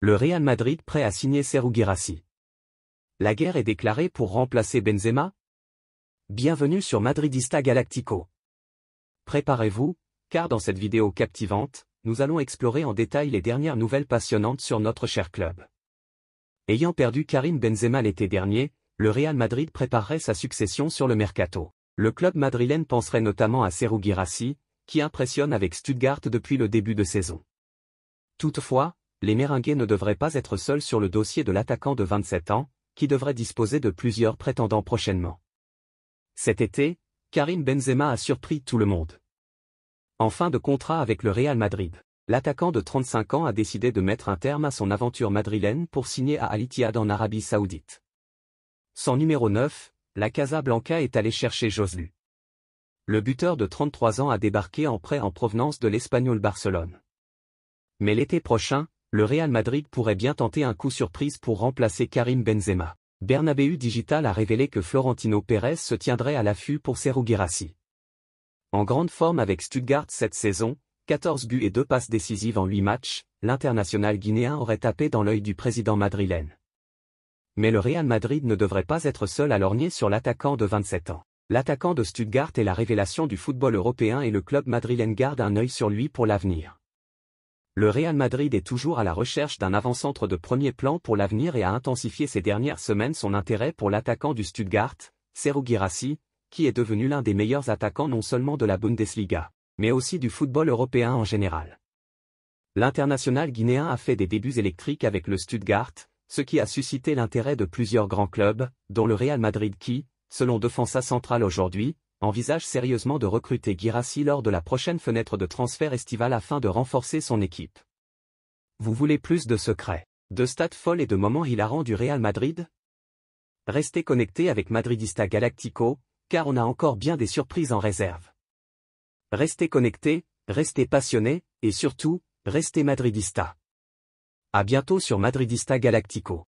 Le Real Madrid prêt à signer Serhou Guirassy. La guerre est déclarée pour remplacer Benzema Bienvenue sur Madridista Galactico. Préparez-vous, car dans cette vidéo captivante, nous allons explorer en détail les dernières nouvelles passionnantes sur notre cher club. Ayant perdu Karim Benzema l'été dernier, le Real Madrid préparerait sa succession sur le mercato. Le club madrilène penserait notamment à Serhou Guirassy, qui impressionne avec Stuttgart depuis le début de saison. Toutefois, les Méringuets ne devraient pas être seuls sur le dossier de l'attaquant de 27 ans, qui devrait disposer de plusieurs prétendants prochainement. Cet été, Karim Benzema a surpris tout le monde. En fin de contrat avec le Real Madrid, l'attaquant de 35 ans a décidé de mettre un terme à son aventure madrilène pour signer à Al Ittihad en Arabie Saoudite. Sans numéro 9, la Casablanca est allée chercher Joslu. Le buteur de 33 ans a débarqué en prêt en provenance de l'Espagnol Barcelone. Mais l'été prochain, le Real Madrid pourrait bien tenter un coup surprise pour remplacer Karim Benzema. Bernabeu Digital a révélé que Florentino Pérez se tiendrait à l'affût pour Serou En grande forme avec Stuttgart cette saison, 14 buts et 2 passes décisives en 8 matchs, l'international guinéen aurait tapé dans l'œil du président madrilène. Mais le Real Madrid ne devrait pas être seul à lorgner sur l'attaquant de 27 ans. L'attaquant de Stuttgart est la révélation du football européen et le club madrilène garde un œil sur lui pour l'avenir le Real Madrid est toujours à la recherche d'un avant-centre de premier plan pour l'avenir et a intensifié ces dernières semaines son intérêt pour l'attaquant du Stuttgart, Serou qui est devenu l'un des meilleurs attaquants non seulement de la Bundesliga, mais aussi du football européen en général. L'international guinéen a fait des débuts électriques avec le Stuttgart, ce qui a suscité l'intérêt de plusieurs grands clubs, dont le Real Madrid qui, selon Defensa Central aujourd'hui, envisage sérieusement de recruter Girassi lors de la prochaine fenêtre de transfert estivale afin de renforcer son équipe. Vous voulez plus de secrets, de stats folles et de moments hilarants du Real Madrid Restez connectés avec Madridista Galactico, car on a encore bien des surprises en réserve. Restez connectés, restez passionnés, et surtout, restez Madridista. A bientôt sur Madridista Galactico.